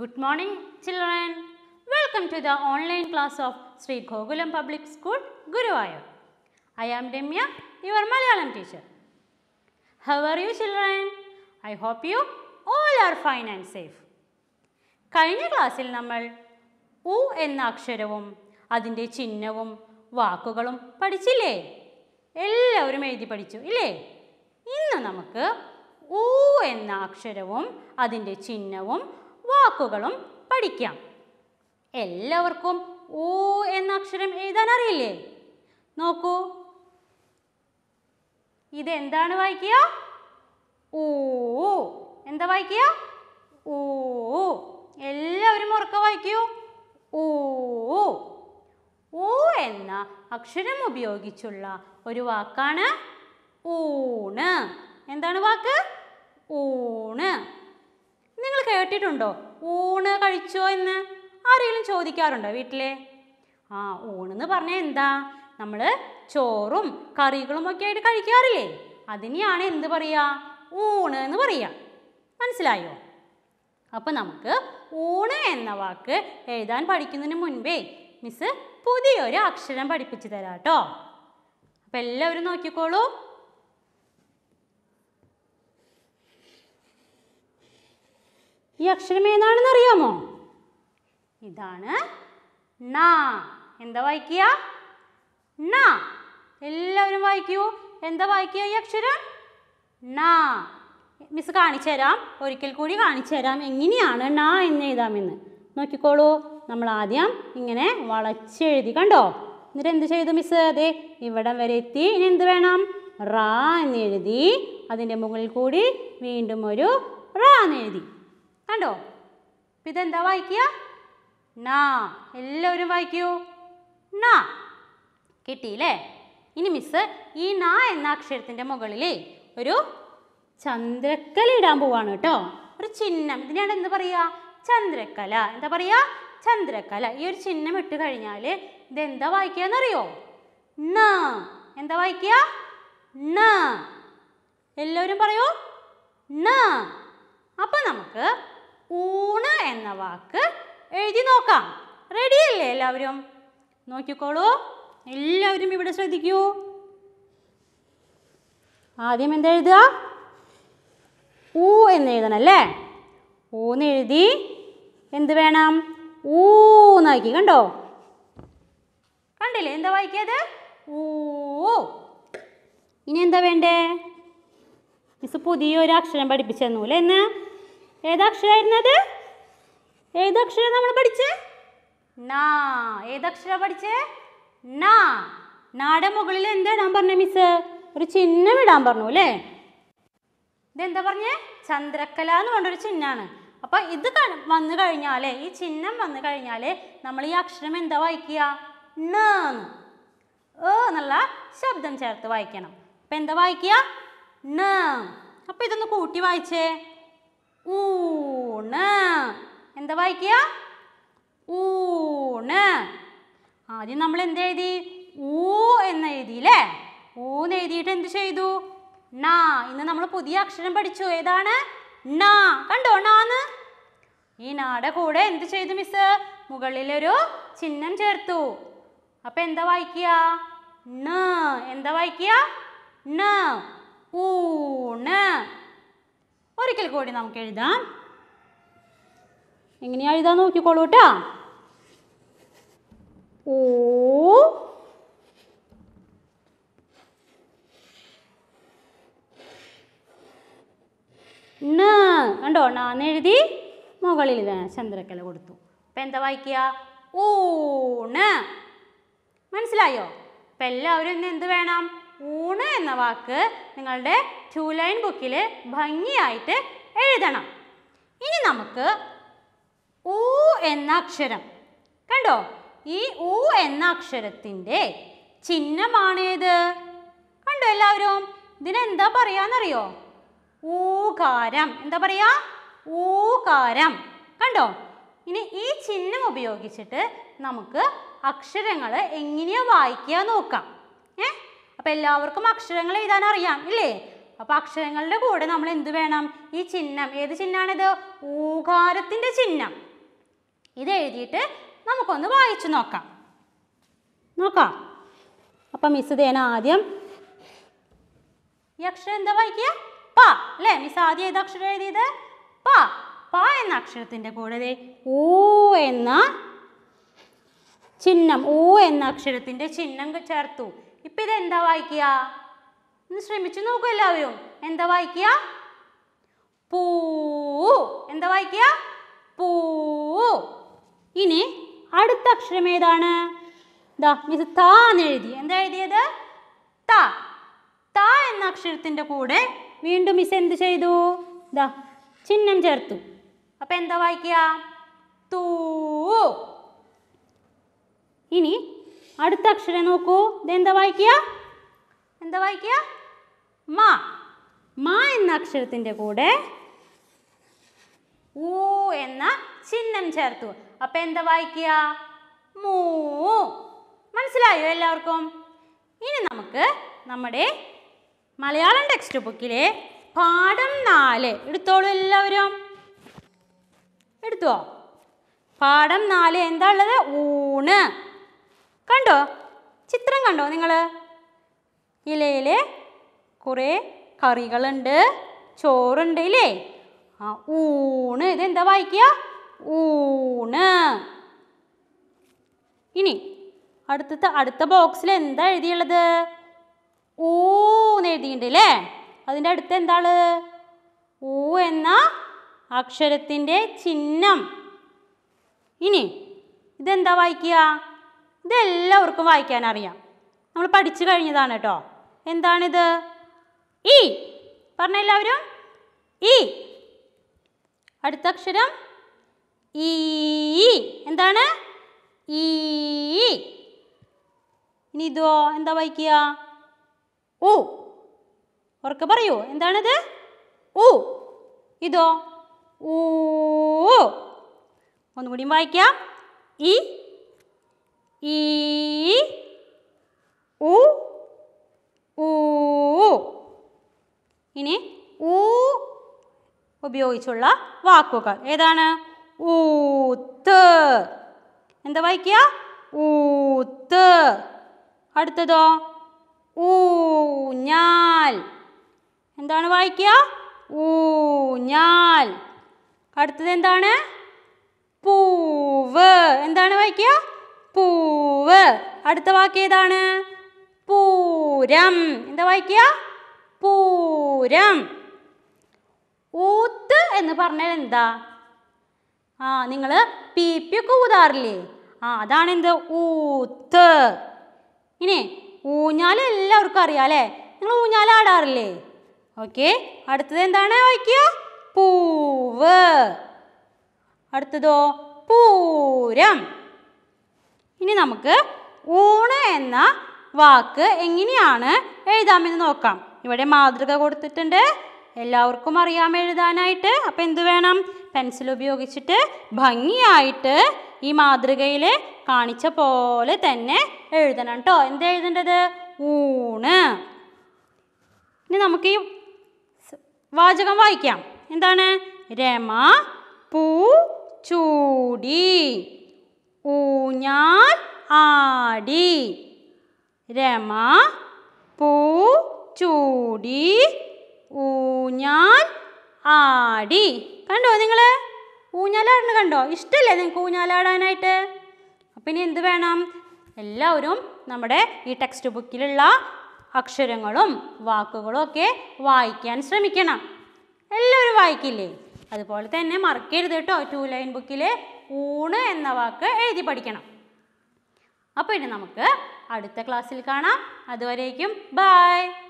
Good morning children. Welcome to the online class of Sri Gokulam Public School, Guruvayur. I am Demya, your Malayalam teacher. How are you children? I hope you all are fine and safe. കഴിഞ്ഞ ക്ലാസ്സിൽ നമ്മൾ ഉ എന്ന അക്ഷരവും അതിൻ്റെ ചിഹ്നവും വാക്കുകളും പഠിച്ചില്ലേ എല്ലാവരും എഴുതി പഠിച്ചു ഇല്ലേ ഇന്ന് നമുക്ക് ഉ എന്ന അക്ഷരവും അതിൻ്റെ ചിഹ്നവും വാക്കുകളും പഠിക്കാം എല്ലാവർക്കും ഊ എന്ന അക്ഷരം എഴുതാൻ അറിയില്ലേ നോക്കൂ ഇതെന്താണ് വായിക്കുക ഓ എന്താ വായിക്കുക ഓ എല്ലാവരും ഉറക്ക വായിക്കൂ ഓ ഊ എന്ന അക്ഷരം ഉപയോഗിച്ചുള്ള ഒരു വാക്കാണ് ഊണ് എന്താണ് വാക്ക് ഊണ് കേട്ടിട്ടുണ്ടോ ഊണ് കഴിച്ചോ എന്ന് ആരെങ്കിലും ചോദിക്കാറുണ്ടോ വീട്ടിലെ ആ ഊണെന്ന് പറഞ്ഞാൽ എന്താ നമ്മൾ ചോറും കറികളും ഒക്കെ ആയിട്ട് കഴിക്കാറില്ലേ അതിനെയാണ് എന്ത് പറയുക ഊണ് എന്ന് പറയുക മനസ്സിലായോ അപ്പം നമുക്ക് ഊണ് എന്ന വാക്ക് എഴുതാൻ പഠിക്കുന്നതിന് മുൻപേ മിസ് പുതിയൊരു അക്ഷരം പഠിപ്പിച്ചു തരാം കേട്ടോ അപ്പം എല്ലാവരും നോക്കിക്കോളൂ ഈ അക്ഷരം ഏതാണെന്ന് അറിയാമോ ഇതാണ് ന എന്താ വായിക്കുക ന എല്ലാവരും വായിക്കൂ എന്താ വായിക്കുക ഈ അക്ഷരം ന മിസ് കാണിച്ചു തരാം ഒരിക്കൽ കൂടി കാണിച്ചു തരാം എങ്ങനെയാണ് നാ എന്ന് എഴുതാമെന്ന് നോക്കിക്കോളൂ നമ്മൾ ആദ്യം ഇങ്ങനെ വളച്ചെഴുതി കണ്ടോ എന്നിട്ട് എന്ത് ചെയ്തു മിസ് അതെ ഇവിടം വരെ എത്തി ഇനി എന്ത് വേണം റ എന്ന് എഴുതി അതിൻ്റെ മുകളിൽ കൂടി വീണ്ടും ഒരു റ എന്ന് എഴുതി കണ്ടോ അപ്പം ഇതെന്താ വായിക്കുക നാ എല്ലാവരും വായിക്കൂ നാ കിട്ടിയില്ലേ ഇനി മിസ് ഈ നാ എന്ന അക്ഷരത്തിൻ്റെ മുകളിൽ ഒരു ചന്ദ്രക്കല ഇടാൻ പോവാണ് കേട്ടോ ഒരു ചിഹ്നം ഇതിനാണ് എന്ത് പറയുക ചന്ദ്രക്കല എന്താ പറയുക ചന്ദ്രക്കല ഈ ഒരു ചിഹ്നം ഇട്ട് കഴിഞ്ഞാൽ ഇതെന്താ എന്നറിയോ ന എന്താ വായിക്കുക ന എല്ലാവരും പറയൂ ന അപ്പോൾ നമുക്ക് ഊണ് എന്ന വാക്ക് എഴുതി നോക്കാം റെഡി അല്ലേ എല്ലാവരും നോക്കിക്കോളൂ എല്ലാവരും ഇവിടെ ശ്രദ്ധിക്കൂ ആദ്യം എന്താ എഴുതുക ഊ എന്ന് എഴുതണം അല്ലേ ഊന്ന് എഴുതി എന്ത് വേണം ഊന്നാക്കി കണ്ടോ കണ്ടില്ലേ എന്താ വായിക്കിയത് ഊ ഇനി എന്താ വേണ്ടേ മിസ് പുതിയൊരു അക്ഷരം പഠിപ്പിച്ചു തന്നൂല്ലേ എന്ന് ഏതക്ഷരമായിരുന്നത് ഏതക്ഷരം നമ്മൾ പഠിച്ചേ നാ ഏതക്ഷരം പഠിച്ചേ നാ നാടെ മുകളിൽ എന്താ പറഞ്ഞ മിസ് ഒരു ചിഹ്നം ഇടാൻ പറഞ്ഞു അല്ലേ ഇതെന്താ പറഞ്ഞേ ചന്ദ്രക്കല എന്ന് പറഞ്ഞൊരു ചിഹ്നമാണ് അപ്പോൾ ഇത് വന്നു കഴിഞ്ഞാൽ ഈ ചിഹ്നം വന്നു കഴിഞ്ഞാൽ നമ്മൾ ഈ അക്ഷരം എന്താ വായിക്കുക ന എന്നുള്ള ശബ്ദം ചേർത്ത് വായിക്കണം അപ്പം എന്താ വായിക്കുക ന അപ്പം ഇതൊന്ന് കൂട്ടി വായിച്ചേ ഊണ് എന്താ വായിക്കുക ഊണ് ആദ്യം നമ്മൾ എന്ത് എഴുതി ഊ എന്ന് എഴുതി അല്ലേ ഊന്ന് എഴുതിയിട്ട് എന്ത് ചെയ്തു ണ ഇന്ന് നമ്മൾ പുതിയ അക്ഷരം പഠിച്ചു ഏതാണ് ണ കണ്ടോ ണാന്ന് ഈ നാടെ കൂടെ എന്ത് ചെയ്തു മിസ് മുകളിലൊരു ചിഹ്നം ചേർത്തു അപ്പൊ എന്താ വായിക്കുക എന്താ വായിക്കുക ഊണ് ഒരിക്കൽ കൂടി നമുക്ക് എഴുതാം എങ്ങനെയാ എഴുതാൻ നോക്കിക്കോളൂ കേട്ടോ ഓ കണ്ടോ ണാന്ന് എഴുതി മുകളിൽ ചന്ദ്രക്കല കൊടുത്തു അപ്പൊ എന്താ വായിക്കുക ഊണ് മനസ്സിലായോ അപ്പൊ എല്ലാവരും ഇന്ന് എന്ത് വേണം ഊ വാക്ക് നിങ്ങളുടെ ടു ലൈൻ ബുക്കിൽ ഭംഗിയായിട്ട് എഴുതണം ഇനി നമുക്ക് ഊ എന്ന അക്ഷരം കണ്ടോ ഈ ഊ എന്ന അക്ഷരത്തിൻ്റെ ചിഹ്നമാണേത് കണ്ടോ എല്ലാവരും ഇതിനെന്താ പറയാന്നറിയോ ഊകാരം എന്താ പറയാ ഊകാരം കണ്ടോ ഇനി ഈ ചിഹ്നം ഉപയോഗിച്ചിട്ട് നമുക്ക് അക്ഷരങ്ങൾ എങ്ങനെയാ വായിക്കുക നോക്കാം ഏഹ് അപ്പോൾ എല്ലാവർക്കും അക്ഷരങ്ങൾ എഴുതാൻ അറിയാം ഇല്ലേ അപ്പോൾ അക്ഷരങ്ങളുടെ കൂടെ നമ്മൾ എന്ത് വേണം ഈ ചിഹ്നം ഏത് ചിഹ്നമാണിത് ഊകാരത്തിൻ്റെ ചിഹ്നം ഇത് എഴുതിയിട്ട് നമുക്കൊന്ന് വായിച്ചു നോക്കാം നോക്കാം അപ്പം മിസ് ദേന ആദ്യം ഈ അക്ഷരം എന്താ വായിക്കുക പ അല്ലേ മിസ് ആദ്യം ഏത് അക്ഷരം എഴുതിയത് പ പ എന്ന അക്ഷരത്തിൻ്റെ കൂടെ ഊ എന്ന ചിഹ്നം ഊ എന്ന അക്ഷരത്തിൻ്റെ ചിഹ്നം ചേർത്തു ഇപ്പൊ ഇത് എന്താ വായിക്കുക ഒന്ന് ശ്രമിച്ചു നോക്കൂ എല്ലാവരും എന്താ വായിക്കുക പൂ എന്താ വായിക്കുക പൂ ഇനി അടുത്ത അക്ഷരം ഏതാണ് ദാ മിസ് താ എന്ന് എഴുതി എന്താ എഴുതിയത് ത ത എന്ന അക്ഷരത്തിന്റെ കൂടെ വീണ്ടും മിസ് എന്ത് ചെയ്തു ദാ ചിഹ്നം ചേർത്തു അപ്പൊ എന്താ വായിക്കുക തൂ ഇനി അടുത്ത അക്ഷരം നോക്കൂ ഇതെന്താ വായിക്കുക എന്താ വായിക്കുക മാ മാ എന്ന അക്ഷരത്തിൻ്റെ കൂടെ ഊ എന്ന ചിഹ്നം ചേർത്തു അപ്പം എന്താ വായിക്കുക മൂ മനസ്സിലായോ എല്ലാവർക്കും ഇനി നമുക്ക് നമ്മുടെ മലയാളം ടെക്സ്റ്റ് ബുക്കിലെ പാഠം നാല് എടുത്തോളൂ എല്ലാവരും എടുത്തോ പാഠം നാല് എന്താ ഉള്ളത് ഊണ് കണ്ടോ ചിത്രം കണ്ടോ നിങ്ങൾ ഇലയിൽ കുറേ കറികളുണ്ട് ചോറുണ്ട് ഇല്ലേ ആ ഊണ് ഇതെന്താ വായിക്കുക ഊണ് ഇനി അടുത്തത്തെ അടുത്ത ബോക്സിൽ എന്താ എഴുതിയുള്ളത് ഊന്ന് എഴുതിയിട്ടുണ്ട് അല്ലേ അതിൻ്റെ അടുത്ത് എന്താണ് ഊ എന്ന അക്ഷരത്തിൻ്റെ ചിഹ്നം ഇനി ഇതെന്താ വായിക്കുക ഇതെല്ലാവർക്കും വായിക്കാൻ അറിയാം നമ്മൾ പഠിച്ചു കഴിഞ്ഞതാണ് കേട്ടോ എന്താണിത് ഇ പറഞ്ഞ എല്ലാവരും ഇ അടുത്ത അക്ഷരം ഈ എന്താണ് ഈ ഇനി ഇതോ എന്താ വായിക്കുക ഊ ഉറക്കെ പറയൂ എന്താണിത് ഊ ഇതോ ഊ ഒന്നുകൂടിയും വായിക്കാം ഈ ഈ ഉ ഊ ഇനി ഉ ഉപയോഗിച്ചുള്ള വാക്കുകൾ ഏതാണ് ഊത്ത് എന്താ വായിക്കുക ഊത്ത് അടുത്തതോ ഊഞ്ഞാൽ എന്താണ് വായിക്കുക ഊഞ്ഞാൽ അടുത്തത് എന്താണ് പൂവ് എന്താണ് വായിക്കുക പൂവ് അടുത്ത വാക്ക് ഏതാണ് പൂരം എന്താ വായിക്കുക പൂരം ഊത്ത് എന്ന് പറഞ്ഞാൽ എന്താ ആ നിങ്ങൾ പി പി ഒക്കെ ഊതാറില്ലേ ആ അതാണ് എന്ത് ഊത്ത് ഇനി ഊഞ്ഞാൽ എല്ലാവർക്കും അറിയാം അല്ലേ നിങ്ങൾ ഊഞ്ഞാൽ ആടാറില്ലേ ഓക്കെ അടുത്തത് എന്താണ് വായിക്കുക പൂവ് അടുത്തതോ പൂരം ഇനി നമുക്ക് ഊണ് എന്ന വാക്ക് എങ്ങനെയാണ് എഴുതാമെന്ന് നോക്കാം ഇവിടെ മാതൃക കൊടുത്തിട്ടുണ്ട് എല്ലാവർക്കും അറിയാം എഴുതാനായിട്ട് അപ്പം എന്ത് വേണം പെൻസിൽ ഉപയോഗിച്ചിട്ട് ഭംഗിയായിട്ട് ഈ മാതൃകയിൽ കാണിച്ച പോലെ തന്നെ എഴുതണം കേട്ടോ എന്ത് എഴുതേണ്ടത് ഊണ് ഇനി നമുക്ക് ഈ വാചകം വായിക്കാം എന്താണ് രമ പൂ ചൂടി ഊഞ്ഞാൽ ആടി രമ പൂ ചൂടി ഊഞ്ഞാൽ ആടി കണ്ടോ നിങ്ങൾ ഊഞ്ഞാലാടുന്ന കണ്ടോ ഇഷ്ടമല്ലേ നിങ്ങൾക്ക് ഊഞ്ഞാലാടാനായിട്ട് അപ്പം ഇനി എന്ത് വേണം എല്ലാവരും നമ്മുടെ ഈ ടെക്സ്റ്റ് ബുക്കിലുള്ള അക്ഷരങ്ങളും വാക്കുകളും ഒക്കെ വായിക്കാൻ ശ്രമിക്കണം എല്ലാവരും വായിക്കില്ലേ അതുപോലെ തന്നെ മറക്കരുത് കേട്ടോ ടു ലൈൻ ബുക്കിൽ ഊണ് എന്ന വാക്ക് എഴുതി പഠിക്കണം അപ്പോൾ ഇനി നമുക്ക് അടുത്ത ക്ലാസ്സിൽ കാണാം അതുവരേക്കും ബൈ